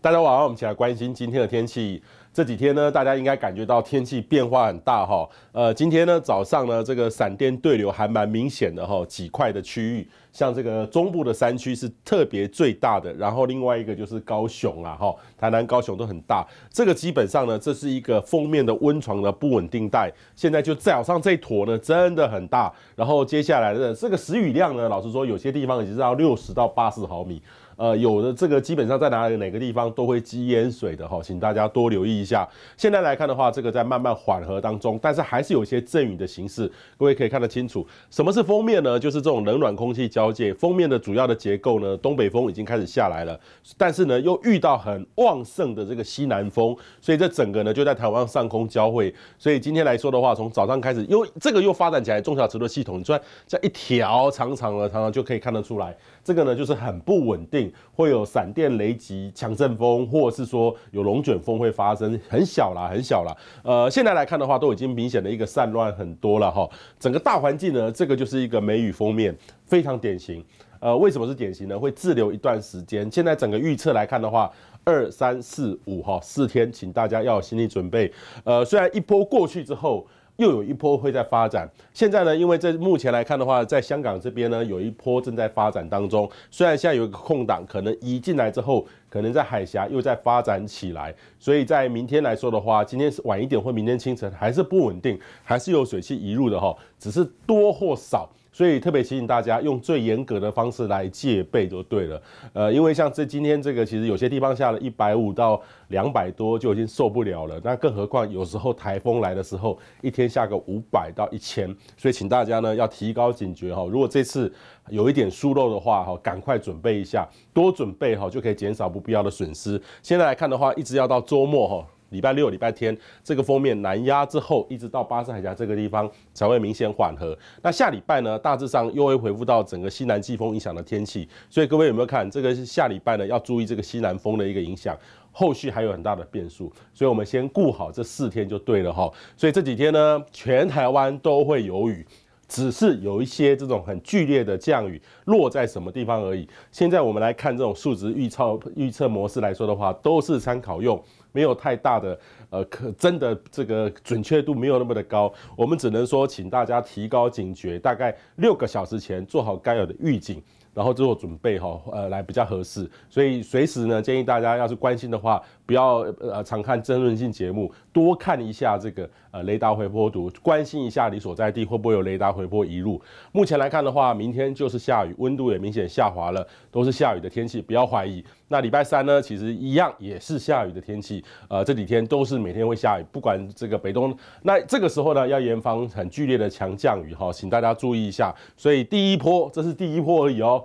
大家晚上，我们一起来关心今天的天气。这几天呢，大家应该感觉到天气变化很大哈。呃，今天呢早上呢，这个闪电对流还蛮明显的哈，几块的区域，像这个中部的山区是特别最大的，然后另外一个就是高雄啊哈，台南、高雄都很大。这个基本上呢，这是一个封面的温床的不稳定带，现在就早上这坨呢，真的很大。然后接下来的这个时雨量呢，老实说，有些地方已经到六十到八十毫米。呃，有的这个基本上在哪里哪个地方都会积淹水的哈，请大家多留意一下。现在来看的话，这个在慢慢缓和当中，但是还是有一些阵雨的形式。各位可以看得清楚，什么是封面呢？就是这种冷暖空气交界。封面的主要的结构呢，东北风已经开始下来了，但是呢又遇到很旺盛的这个西南风，所以这整个呢就在台湾上空交汇。所以今天来说的话，从早上开始，又这个又发展起来中小尺度系统，你看这一条长长的、长长就可以看得出来，这个呢就是很不稳定。会有闪电雷击、强阵风，或是说有龙卷风会发生，很小啦，很小啦。呃，现在来看的话，都已经明显的一个散乱很多了哈。整个大环境呢，这个就是一个梅雨封面，非常典型。呃，为什么是典型呢？会滞留一段时间。现在整个预测来看的话，二三四五哈，四天，请大家要有心理准备。呃，虽然一波过去之后。又有一波会在发展。现在呢，因为在目前来看的话，在香港这边呢，有一波正在发展当中。虽然现在有一个空档，可能移进来之后，可能在海峡又在发展起来。所以在明天来说的话，今天晚一点或明天清晨还是不稳定，还是有水汽移入的哈，只是多或少。所以特别提醒大家，用最严格的方式来戒备就对了。呃，因为像这今天这个，其实有些地方下了一百五到两百多，就已经受不了了。那更何况有时候台风来的时候，一天下个五百到一千。所以请大家呢要提高警觉哈。如果这次有一点疏漏的话哈，赶快准备一下，多准备哈，就可以减少不必要的损失。现在来看的话，一直要到周末哈。礼拜六、礼拜天这个封面南压之后，一直到巴士海峡这个地方才会明显缓和。那下礼拜呢，大致上又会回复到整个西南季风影响的天气。所以各位有没有看，这个是下礼拜呢要注意这个西南风的一个影响。后续还有很大的变数，所以我们先顾好这四天就对了哈。所以这几天呢，全台湾都会有雨。只是有一些这种很剧烈的降雨落在什么地方而已。现在我们来看这种数值预测预测模式来说的话，都是参考用，没有太大的呃，可真的这个准确度没有那么的高。我们只能说，请大家提高警觉，大概六个小时前做好该有的预警。然后做准备哈，呃，来比较合适，所以随时呢，建议大家要是关心的话，不要呃常看争论性节目，多看一下这个呃雷达回波图，关心一下你所在地会不会有雷达回波移入。目前来看的话，明天就是下雨，温度也明显下滑了，都是下雨的天气，不要怀疑。那礼拜三呢，其实一样也是下雨的天气，呃，这几天都是每天会下雨，不管这个北东，那这个时候呢，要严防很剧烈的强降雨哈，请大家注意一下。所以第一波，这是第一波而已哦。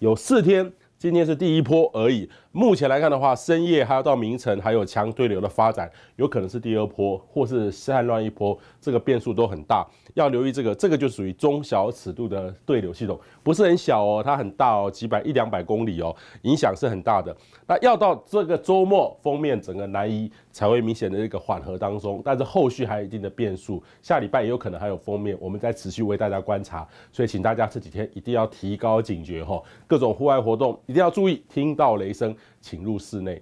有四天。今天是第一波而已，目前来看的话，深夜还要到明晨，还有强对流的发展，有可能是第二波，或是散乱一波，这个变数都很大，要留意这个。这个就属于中小尺度的对流系统，不是很小哦，它很大哦，几百一两百公里哦，影响是很大的。那要到这个周末，封面整个南移才会明显的一个缓和当中，但是后续还有一定的变数，下礼拜也有可能还有封面，我们再持续为大家观察，所以请大家这几天一定要提高警觉哦，各种户外活动。一定要注意，听到雷声，请入室内。